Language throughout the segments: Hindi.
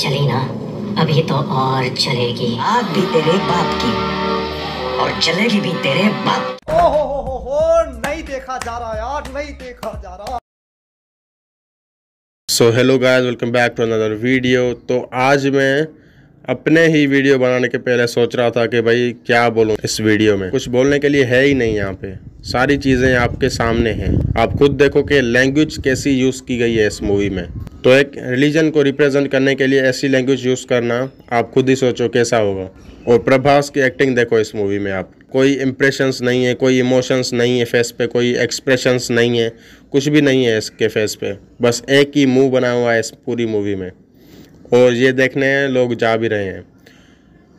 चली ना अभी तो और चलेगी आग भी तेरे बाप की और चलेगी भी तेरे बाप ओ हो हो हो हो नहीं देखा जा रहा यार नहीं देखा जा रहा so hello guys welcome back to another video तो आज मैं अपने ही वीडियो बनाने के पहले सोच रहा था कि भाई क्या बोलूं इस वीडियो में कुछ बोलने के लिए है ही नहीं यहाँ पे सारी चीज़ें आपके सामने हैं आप खुद देखो कि लैंग्वेज कैसी यूज़ की गई है इस मूवी में तो एक रिलीजन को रिप्रेजेंट करने के लिए ऐसी लैंग्वेज यूज़ करना आप खुद ही सोचो कैसा होगा और प्रभास की एक्टिंग देखो इस मूवी में आप कोई इम्प्रेशंस नहीं है कोई इमोशंस नहीं है फेस पे कोई एक्सप्रेशंस नहीं है कुछ भी नहीं है इसके फेस पे बस एक ही मुंह बना हुआ है इस पूरी मूवी में और ये देखने लोग जा भी रहे हैं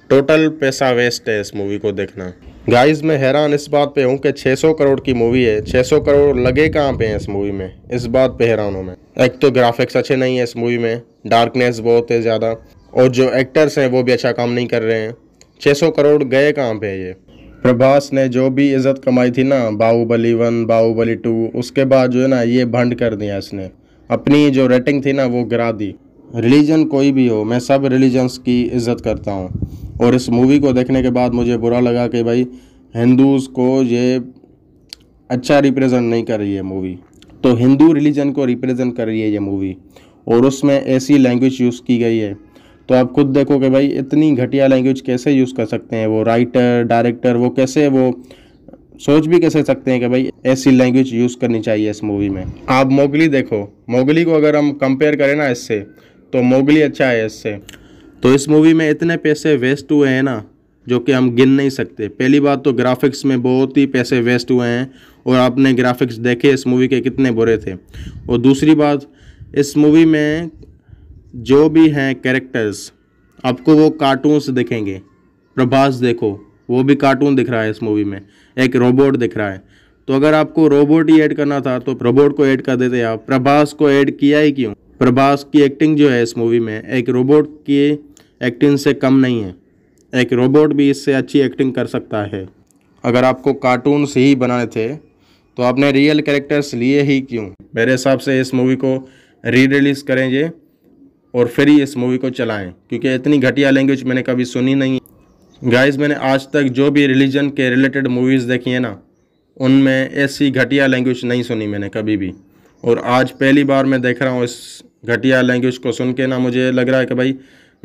टोटल पैसा वेस्ट है इस मूवी को देखना गाइस मैं हैरान इस बात पे हूँ कि 600 करोड़ की मूवी है 600 करोड़ लगे कहाँ पे हैं इस मूवी में इस बात पे हैरान हूँ मैं एक तो ग्राफिक्स अच्छे नहीं है इस मूवी में डार्कनेस बहुत है ज़्यादा और जो एक्टर्स हैं वो भी अच्छा काम नहीं कर रहे हैं 600 करोड़ गए कहाँ पे है ये प्रभास ने जो भी इज़्ज़त कमाई थी ना बाहुबली वन बाहुबली टू उसके बाद जो है ना ये भंड कर दिया इसने अपनी जो रेटिंग थी ना वो गिरा दी रिलीजन कोई भी हो मैं सब रिलीजन्स की इज़्ज़त करता हूँ और इस मूवी को देखने के बाद मुझे बुरा लगा कि भाई हिंदूज़ को ये अच्छा रिप्रेजेंट नहीं कर रही है मूवी तो हिंदू रिलीजन को रिप्रेजेंट कर रही है ये मूवी और उसमें ऐसी लैंग्वेज यूज़ की गई है तो आप खुद देखो कि भाई इतनी घटिया लैंग्वेज कैसे यूज़ कर सकते हैं वो राइटर डायरेक्टर वो कैसे वो सोच भी कैसे सकते हैं कि भाई ऐसी लैंग्वेज यूज़ करनी चाहिए इस मूवी में आप मोगली देखो मोगली को अगर हम कंपेयर करें ना इससे तो मोगली अच्छा है इससे तो इस मूवी में इतने पैसे वेस्ट हुए हैं ना जो कि हम गिन नहीं सकते पहली बात तो ग्राफिक्स में बहुत ही पैसे वेस्ट हुए हैं और आपने ग्राफिक्स देखे इस मूवी के कितने बुरे थे और दूसरी बात इस मूवी में जो भी हैं कैरेक्टर्स आपको वो कार्टून्स दिखेंगे प्रभास देखो वो भी कार्टून दिख रहा है इस मूवी में एक रोबोट दिख रहा है तो अगर आपको रोबोट ही ऐड करना था तो रोबोट को ऐड कर देते आप प्रभास को ऐड किया ही क्यों प्रभास की एक्टिंग जो है इस मूवी में एक रोबोट की एक्टिंग से कम नहीं है एक रोबोट भी इससे अच्छी एक्टिंग कर सकता है अगर आपको कार्टून से ही बनाने थे तो आपने रियल कैरेक्टर्स लिए ही क्यों मेरे हिसाब से इस मूवी को री रिलीज़ करें ये और फिर ही इस मूवी को चलाएं क्योंकि इतनी घटिया लैंग्वेज मैंने कभी सुनी नहीं गाइस मैंने आज तक जो भी रिलीजन के रिलेटेड मूवीज़ देखी है ना उनमें ऐसी घटिया लैंग्वेज नहीं सुनी मैंने कभी भी और आज पहली बार मैं देख रहा हूँ इस घटिया लैंग्वेज को सुन के ना मुझे लग रहा है कि भाई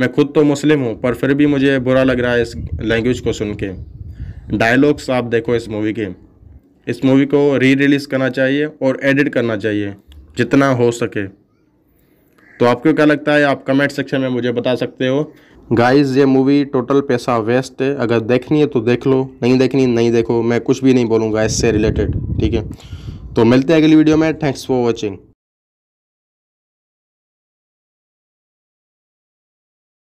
मैं खुद तो मुस्लिम हूँ पर फिर भी मुझे बुरा लग रहा है इस लैंग्वेज को सुन के डायलॉग्स आप देखो इस मूवी के इस मूवी को री रिलीज़ करना चाहिए और एडिट करना चाहिए जितना हो सके तो आपको क्या लगता है आप कमेंट सेक्शन में मुझे बता सकते हो गाइस ये मूवी टोटल पैसा वेस्ट है अगर देखनी है तो देख लो नहीं देखनी नहीं देखो मैं कुछ भी नहीं बोलूँगा इससे रिलेटेड ठीक है तो मिलते हैं अगली वीडियो में थैंक्स फॉर वॉचिंग